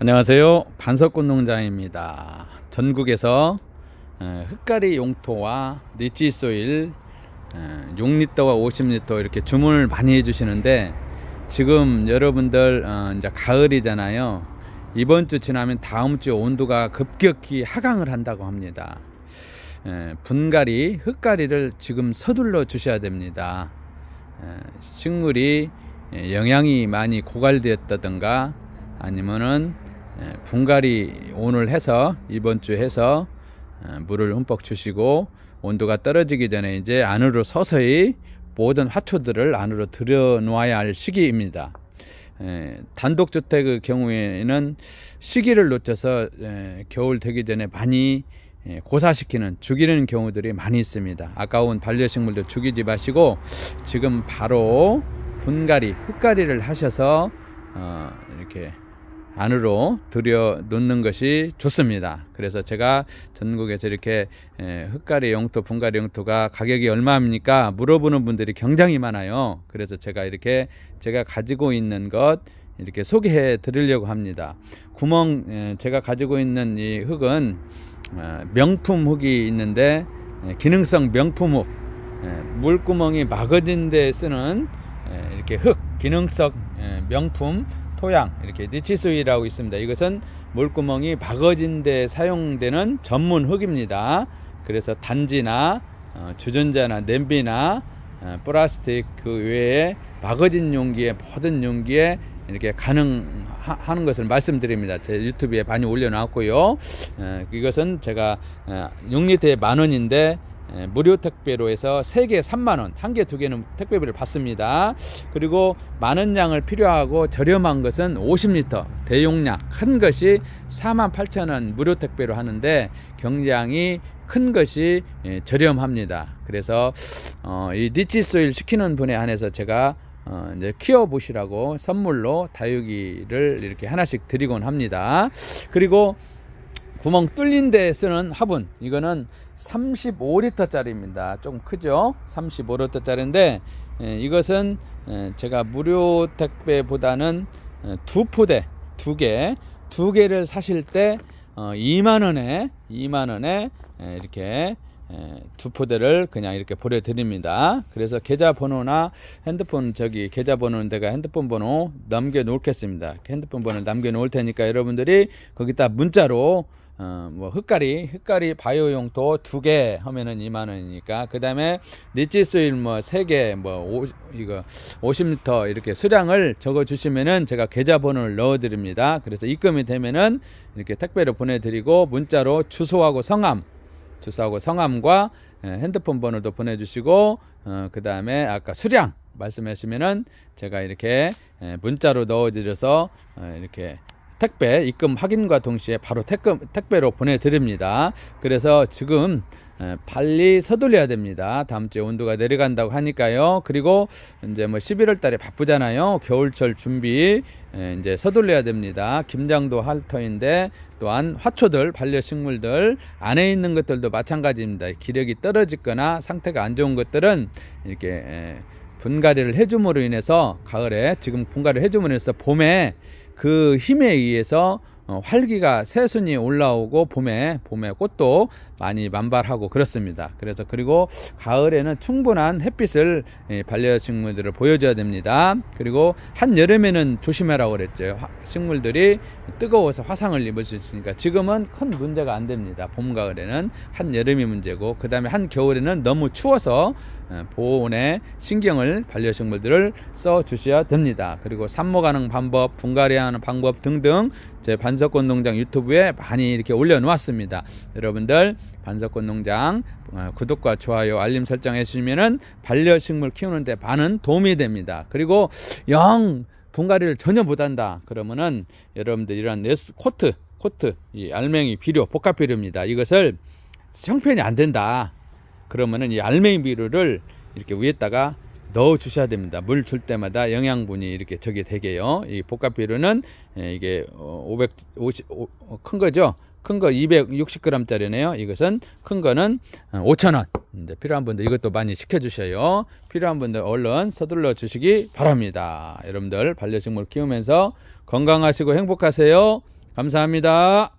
안녕하세요 반석꽃 농장입니다 전국에서 흙가리 용토와 니치소일 용리터와 50리터 이렇게 주문을 많이 해주시는데 지금 여러분들 어, 이제 가을이잖아요 이번 주 지나면 다음 주 온도가 급격히 하강을 한다고 합니다 분갈이 흙가리를 지금 서둘러 주셔야 됩니다 식물이 영양이 많이 고갈되었다던가 아니면은 예, 분갈이 오늘 해서 이번 주 해서 예, 물을 흠뻑 주시고 온도가 떨어지기 전에 이제 안으로 서서히 모든 화초들을 안으로 들여 놓아야 할 시기입니다. 예, 단독주택의 경우에는 시기를 놓쳐서 겨울 되기 전에 많이 고사시키는 죽이는 경우들이 많이 있습니다. 아까운 반려식물도 죽이지 마시고 지금 바로 분갈이 흙갈이를 하셔서 어, 이렇게 안으로 들여 놓는 것이 좋습니다. 그래서 제가 전국에서 이렇게 흙가리 영토, 분갈이 영토가 가격이 얼마입니까? 물어보는 분들이 굉장히 많아요. 그래서 제가 이렇게 제가 가지고 있는 것 이렇게 소개해 드리려고 합니다. 구멍 제가 가지고 있는 이 흙은 어, 명품 흙이 있는데 기능성 명품 흙 물구멍이 막아진 데 쓰는 이렇게 흙 기능성 명품 토양 이렇게 니치수이라고 있습니다. 이것은 물구멍이 박어진 데 사용되는 전문 흙입니다. 그래서 단지나 어, 주전자나 냄비나 어, 플라스틱 그 외에 박어진 용기에 모든 용기에 이렇게 가능하는 것을 말씀드립니다. 제 유튜브에 많이 올려놨고요. 어, 이것은 제가 6리터에 만 원인데 예, 무료 택배로 해서 3개 3만원, 한 개 두개는 택배비를 받습니다. 그리고 많은 양을 필요하고 저렴한 것은 50리터, 대용량, 큰 것이 48,000원 무료 택배로 하는데 경량이 큰 것이 예, 저렴합니다. 그래서 어, 이 니치 소일 시키는 분에 한해서 제가 어, 이제 키워보시라고 선물로 다육이를 이렇게 하나씩 드리곤 합니다. 그리고 구멍 뚫린 데 쓰는 화분 이거는 35리터 짜리입니다 조금 크죠 35리터 짜리인데 예, 이것은 예, 제가 무료 택배보다는 예, 두 포대 두 개 두 개를 사실 때 2만원에 어, 2만원에 이렇게 두 포대를 그냥 이렇게 보내드립니다 그래서 계좌번호나 핸드폰 저기 계좌번호는 제가 핸드폰 번호 남겨 놓겠습니다 핸드폰 번호 남겨 놓을 테니까 여러분들이 거기다 문자로 어, 뭐 흑가리 흑가리 바이오 용토 두개 하면은 2만 원이니까 그 다음에 니치수일 뭐 세 개뭐 뭐 오, 이거 50리터 이렇게 수량을 적어 주시면은 제가 계좌번호를 넣어 드립니다 그래서 입금이 되면은 이렇게 택배로 보내드리고 문자로 주소하고 성함 주소하고 성함과 예, 핸드폰 번호도 보내주시고 어, 그 다음에 아까 수량 말씀하시면은 제가 이렇게 예, 문자로 넣어 드려서 어, 이렇게 택배 입금 확인과 동시에 바로 택금, 택배로 보내드립니다. 그래서 지금 빨리 서둘려야 됩니다. 다음 주에 온도가 내려간다고 하니까요. 그리고 이제 뭐 11월 달에 바쁘잖아요. 겨울철 준비 이제 서둘려야 됩니다. 김장도 할 터인데 또한 화초들, 반려식물들 안에 있는 것들도 마찬가지입니다. 기력이 떨어지거나 상태가 안 좋은 것들은 이렇게 분갈이를 해줌으로 인해서 가을에 지금 분갈이를 해줌으로 인해서 봄에 그 힘에 의해서 어, 활기가 새순이 올라오고 봄에 봄에 꽃도 많이 만발하고 그렇습니다. 그래서 그리고 가을에는 충분한 햇빛을 예, 반려식물들을 보여줘야 됩니다. 그리고 한 여름에는 조심해라 그랬죠. 식물들이 뜨거워서 화상을 입을 수 있으니까 지금은 큰 문제가 안 됩니다. 봄 가을에는 한 여름이 문제고 그 다음에 한 겨울에는 너무 추워서 예, 보온에 신경을 반려식물들을 써 주셔야 됩니다. 그리고 산모 가능 방법, 분갈이하는 방법 등등 제 반석권 농장 유튜브에 많이 이렇게 올려놓았습니다. 여러분들 반석권 농장 어, 구독과 좋아요, 알림 설정 해주시면은 반려식물 키우는데 많은 도움이 됩니다. 그리고 영 분갈이를 전혀 못한다. 그러면은 여러분들 이런 네스 코트, 코트, 이 알맹이 비료, 복합 비료입니다. 이것을 형편이 안 된다. 그러면은 이 알맹이비료를 이렇게 위에다가 넣어 주셔야 됩니다 물 줄 때마다 영양분이 이렇게 저게 되게요 이 복합비료는 예, 이게 550, 어, 어, 큰 거죠 큰 거 260g 짜리네요 이것은 큰 거는 5,000원 어, 이제 필요한 분들 이것도 많이 시켜 주셔요 필요한 분들 얼른 서둘러 주시기 바랍니다 여러분들 반려식물 키우면서 건강하시고 행복하세요 감사합니다